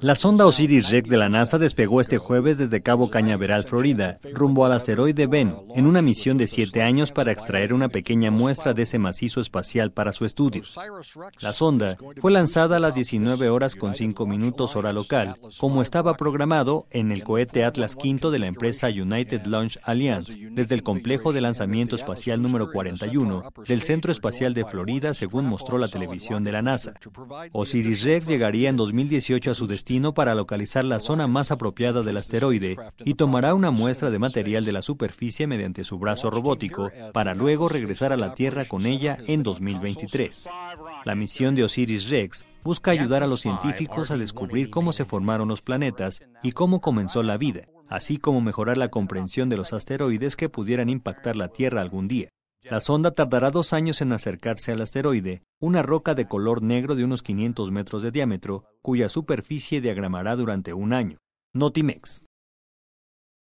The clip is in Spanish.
La sonda Osiris-Rex de la NASA despegó este jueves desde Cabo Cañaveral, Florida, rumbo al asteroide Ben, en una misión de siete años para extraer una pequeña muestra de ese macizo espacial para su estudio. La sonda fue lanzada a las 19 horas con 5 minutos hora local, como estaba programado en el cohete Atlas V de la empresa United Launch Alliance, desde el complejo de lanzamiento espacial número 41 del Centro Espacial de Florida, según mostró la televisión de la NASA. Osiris-Rex llegaría en 2018 a su destino destino para localizar la zona más apropiada del asteroide y tomará una muestra de material de la superficie mediante su brazo robótico para luego regresar a la Tierra con ella en 2023. La misión de Osiris-Rex busca ayudar a los científicos a descubrir cómo se formaron los planetas y cómo comenzó la vida, así como mejorar la comprensión de los asteroides que pudieran impactar la Tierra algún día. La sonda tardará dos años en acercarse al asteroide, una roca de color negro de unos 500 metros de diámetro, cuya superficie diagramará durante un año. Notimex.